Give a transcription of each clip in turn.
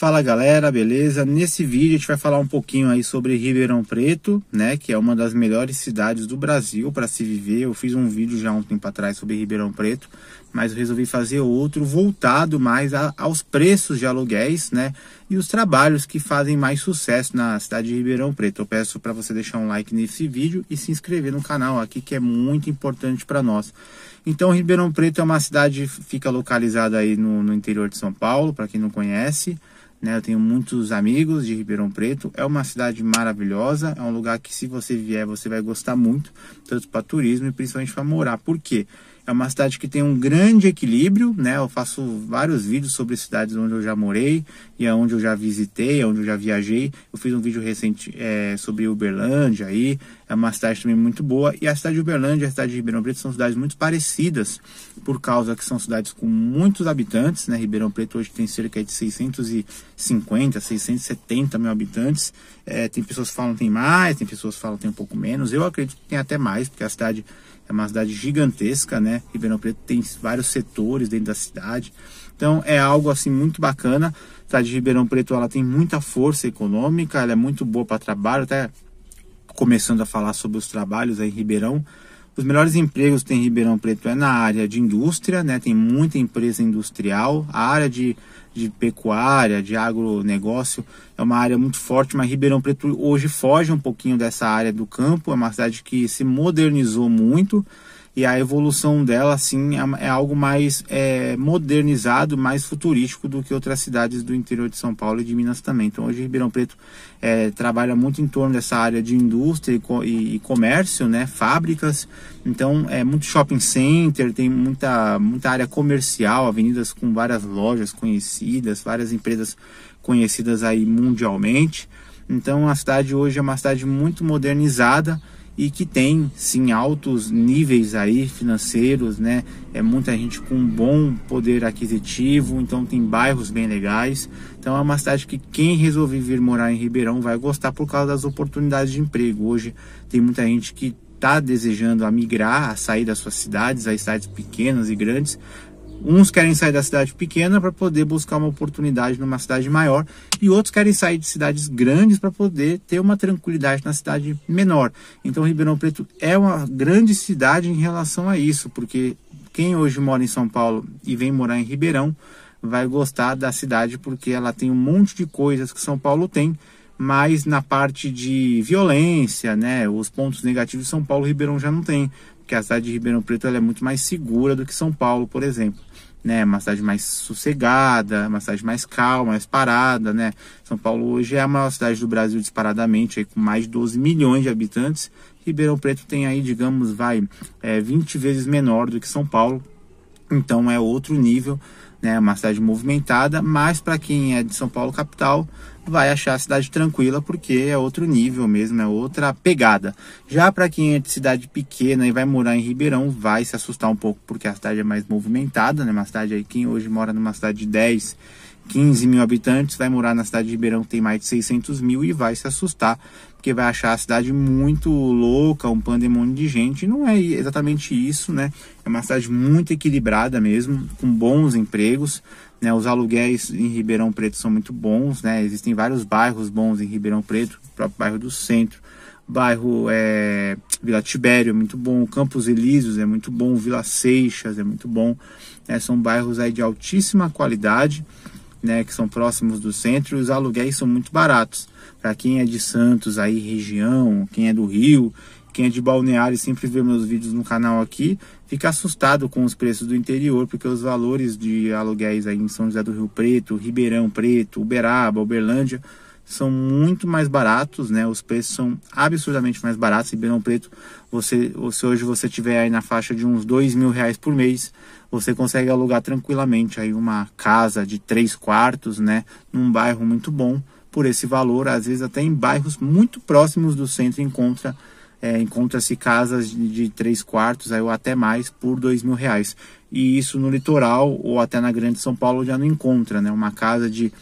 Fala galera, beleza? Nesse vídeo a gente vai falar um pouquinho aí sobre Ribeirão Preto, né? Que é uma das melhores cidades do Brasil para se viver. Eu fiz um vídeo já um tempo atrás sobre Ribeirão Preto, mas eu resolvi fazer outro voltado mais a, aos preços de aluguéis, né? E os trabalhos que fazem mais sucesso na cidade de Ribeirão Preto. Eu peço para você deixar um like nesse vídeo e se inscrever no canal aqui, que é muito importante para nós. Então, Ribeirão Preto é uma cidade fica localizada aí no, no interior de São Paulo, para quem não conhece. Né? Eu tenho muitos amigos de Ribeirão Preto. É uma cidade maravilhosa, é um lugar que se você vier você vai gostar muito, tanto para turismo e principalmente para morar. Por quê? É uma cidade que tem um grande equilíbrio, né? Eu faço vários vídeos sobre cidades onde eu já morei e aonde eu já visitei, aonde eu já viajei. Eu fiz um vídeo recente é, sobre Uberlândia aí. É uma cidade também muito boa. E a cidade de Uberlândia e a cidade de Ribeirão Preto são cidades muito parecidas, por causa que são cidades com muitos habitantes, né? Ribeirão Preto hoje tem cerca de 650, 670 mil habitantes. É, tem pessoas que falam que tem mais, tem pessoas que falam que tem um pouco menos. Eu acredito que tem até mais, porque a cidade é uma cidade gigantesca, né? Ribeirão Preto tem vários setores dentro da cidade. Então é algo assim muito bacana. A cidade de Ribeirão Preto ela tem muita força econômica, ela é muito boa para trabalho, até começando a falar sobre os trabalhos aí em Ribeirão. Os melhores empregos que tem Ribeirão Preto é na área de indústria, né? Tem muita empresa industrial, a área de, de pecuária, de agronegócio é uma área muito forte, mas Ribeirão Preto hoje foge um pouquinho dessa área do campo, é uma cidade que se modernizou muito e a evolução dela assim é, é algo mais é, modernizado, mais futurístico do que outras cidades do interior de São Paulo e de Minas também. Então hoje Ribeirão Preto é, trabalha muito em torno dessa área de indústria e, e, comércio, né, fábricas. Então é muito shopping center, tem muita muita área comercial, avenidas com várias lojas conhecidas, várias empresas conhecidas aí mundialmente. Então a cidade hoje é uma cidade muito modernizada e que tem sim altos níveis aí financeiros, né? É muita gente com bom poder aquisitivo, então tem bairros bem legais. Então é uma cidade que quem resolver vir morar em Ribeirão vai gostar por causa das oportunidades de emprego. Hoje tem muita gente que está desejando a migrar, a sair das suas cidades, as cidades pequenas e grandes, Uns querem sair da cidade pequena para poder buscar uma oportunidade numa cidade maior e outros querem sair de cidades grandes para poder ter uma tranquilidade na cidade menor. Então Ribeirão Preto é uma grande cidade em relação a isso, porque quem hoje mora em São Paulo e vem morar em Ribeirão vai gostar da cidade porque ela tem um monte de coisas que São Paulo tem mas na parte de violência, né, os pontos negativos São Paulo e Ribeirão já não tem, porque a cidade de Ribeirão Preto é muito mais segura do que São Paulo, por exemplo. Né, uma cidade mais sossegada, uma cidade mais calma, mais parada, né? São Paulo hoje é a maior cidade do Brasil disparadamente, aí, com mais de 12 milhões de habitantes. Ribeirão Preto tem aí, digamos, vai é, 20 vezes menor do que São Paulo, então é outro nível né? Uma cidade movimentada, mas para quem é de São Paulo capital vai achar a cidade tranquila porque é outro nível mesmo, é outra pegada. Já para quem é de cidade pequena e vai morar em Ribeirão, vai se assustar um pouco porque a cidade é mais movimentada, né? Uma cidade aí quem hoje mora numa cidade de 10 15 mil habitantes, vai morar na cidade de Ribeirão, que tem mais de 600 mil, e vai se assustar, porque vai achar a cidade muito louca, um pandemônio de gente. E não é exatamente isso, né? É uma cidade muito equilibrada mesmo, com bons empregos empregos. Né, os aluguéis em Ribeirão Preto são muito bons, né, existem vários bairros bons em Ribeirão Preto, o próprio bairro do centro, bairro é, Vila Tibério é muito bom, Campos Elíseos é muito bom, Vila Seixas é muito bom, né, são bairros aí de altíssima qualidade, né, que são próximos do centro, e os aluguéis são muito baratos. Para quem é de Santos aí região, quem é do Rio, quem é de balneário e sempre vê meus vídeos no canal aqui, fica assustado com os preços do interior, porque os valores de aluguéis aí em São José do Rio Preto, Ribeirão Preto, Uberaba, Uberlândia, são muito mais baratos, né? Os preços são absurdamente mais baratos. Ribeirão Preto, você, se hoje você tiver aí na faixa de uns dois mil reais por mês, você consegue alugar tranquilamente aí uma casa de três quartos, né? Num bairro muito bom por esse valor. Às vezes até em bairros muito próximos do centro encontra é, encontra-se casas de, de três quartos aí, ou até mais por dois mil reais. E isso no litoral ou até na Grande São Paulo já não encontra, né? Uma casa de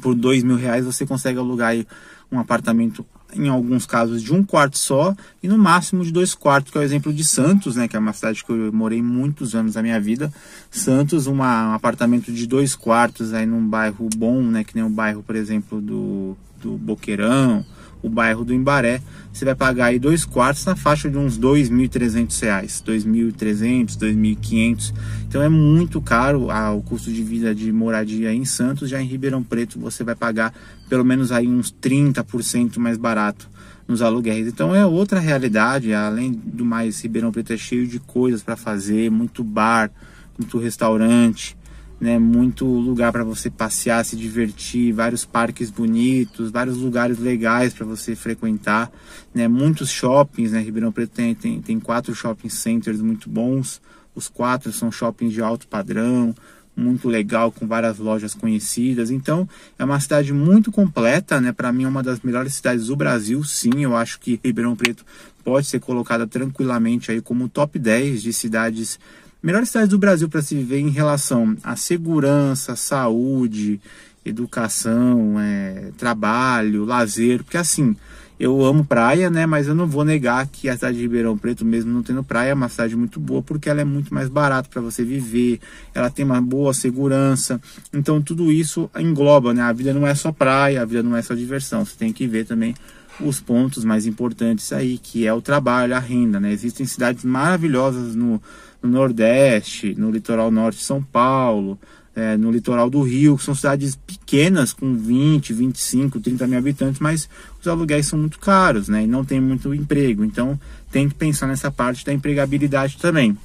por dois mil reais você consegue alugar aí um apartamento em alguns casos de um quarto só e no máximo de dois quartos, que é o exemplo de Santos, né, que é uma cidade que eu morei muitos anos da minha vida. Santos, uma, um apartamento de dois quartos aí num bairro bom, né, que nem o bairro, por exemplo, do, do Boqueirão, o bairro do Imbaré, você vai pagar aí dois quartos na faixa de uns R$ 2.300, R$ 2.300, 2.500. Então é muito caro ah, o custo de vida de moradia em Santos, já em Ribeirão Preto você vai pagar pelo menos aí uns 30% mais barato nos aluguéis. Então é outra realidade, além do mais, Ribeirão Preto é cheio de coisas para fazer, muito bar, muito restaurante, né, muito lugar para você passear, se divertir, vários parques bonitos, vários lugares legais para você frequentar, né, muitos shoppings, né, Ribeirão Preto tem, tem, tem quatro shopping centers muito bons, os quatro são shoppings de alto padrão, muito legal, com várias lojas conhecidas. Então, é uma cidade muito completa, né? Para mim, é uma das melhores cidades do Brasil, sim. Eu acho que Ribeirão Preto pode ser colocada tranquilamente aí como top 10 de cidades melhores cidades do Brasil para se viver em relação à segurança, saúde, educação, é, trabalho, lazer, porque assim, eu amo praia, né? Mas eu não vou negar que a cidade de Ribeirão Preto, mesmo não tendo praia, é uma cidade muito boa porque ela é muito mais barata para você viver, ela tem uma boa segurança. Então tudo isso engloba, né? A vida não é só praia, a vida não é só diversão. Você tem que ver também os pontos mais importantes aí, que é o trabalho, a renda, né? Existem cidades maravilhosas no, no Nordeste, no litoral norte de São Paulo, é, no litoral do Rio, que são cidades pequenas, com 20, 25, 30 mil habitantes, mas os aluguéis são muito caros, né? E não tem muito emprego. Então tem que pensar nessa parte da empregabilidade também.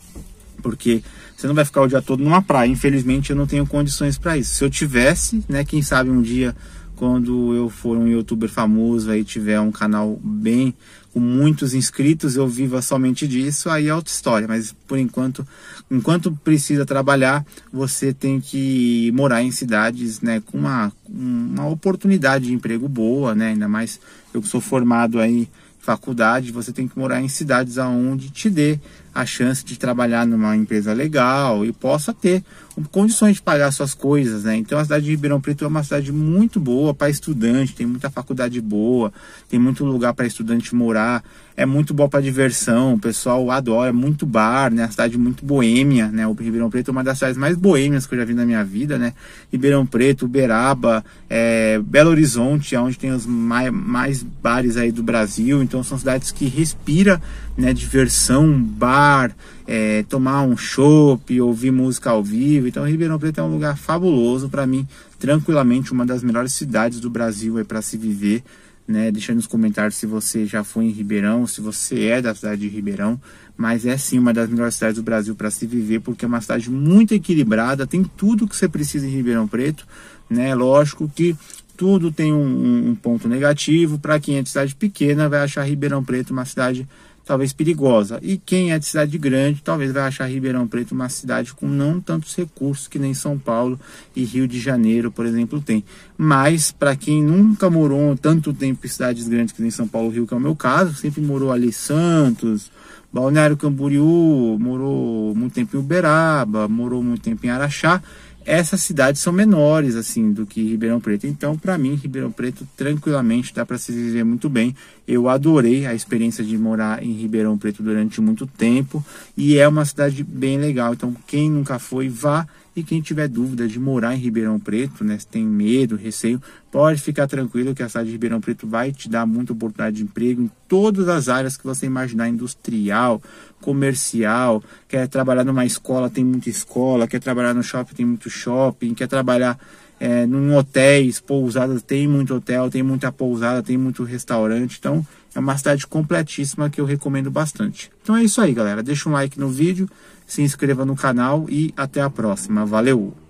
Porque você não vai ficar o dia todo numa praia. Infelizmente, eu não tenho condições para isso. Se eu tivesse, né? Quem sabe um dia quando eu for um youtuber famoso aí tiver um canal bem com muitos inscritos, eu viva somente disso, aí é outra história, mas por enquanto, enquanto precisa trabalhar, você tem que morar em cidades, né, com uma uma oportunidade de emprego boa, né? Ainda mais eu que sou formado aí faculdade, você tem que morar em cidades aonde te dê a chance de trabalhar numa empresa legal e possa ter condições de pagar suas coisas, né? Então a cidade de Ribeirão Preto é uma cidade muito boa para estudante, tem muita faculdade boa, tem muito lugar para estudante morar, é muito boa para diversão, o pessoal adora, é muito bar, né? A cidade muito boêmia, né? O Ribeirão Preto é uma das cidades mais boêmias que eu já vi na minha vida, né? Ribeirão Preto, Uberaba, é, Belo Horizonte, é onde tem os mais, mais bares aí do Brasil, então são cidades que respira, né? Diversão, bar bar, é, tomar um chopp, ouvir música ao vivo. Então, Ribeirão Preto é um lugar fabuloso para mim, tranquilamente uma das melhores cidades do Brasil é para se viver. Né? Deixa nos comentários se você já foi em Ribeirão, se você é da cidade de Ribeirão, mas é sim uma das melhores cidades do Brasil para se viver, porque é uma cidade muito equilibrada, tem tudo que você precisa em Ribeirão Preto, né? Lógico que tudo tem um, um ponto negativo. Para quem é de cidade pequena, vai achar Ribeirão Preto uma cidade talvez perigosa. E quem é de cidade grande, talvez vai achar Ribeirão Preto uma cidade com não tantos recursos que nem São Paulo e Rio de Janeiro, por exemplo, tem. Mas para quem nunca morou tanto tempo em cidades grandes que nem São Paulo, Rio, que é o meu caso, sempre morou ali Santos, Balneário Camboriú, morou muito tempo em Uberaba, morou muito tempo em Araxá, essas cidades são menores assim do que Ribeirão Preto. Então, para mim, Ribeirão Preto tranquilamente dá para se viver muito bem. Eu adorei a experiência de morar em Ribeirão Preto durante muito tempo e é uma cidade bem legal. Então, quem nunca foi, vá e quem tiver dúvida de morar em Ribeirão Preto, né, se tem medo, receio, pode ficar tranquilo que a cidade de Ribeirão Preto vai te dar muita oportunidade de emprego em todas as áreas que você imaginar, industrial, comercial, quer trabalhar numa escola, tem muita escola, quer trabalhar no shopping, tem muito shopping, quer trabalhar é, em hotéis, pousadas, tem muito hotel, tem muita pousada, tem muito restaurante. Então é uma cidade completíssima que eu recomendo bastante. Então é isso aí, galera. Deixa um like no vídeo, se inscreva no canal e até a próxima. Valeu!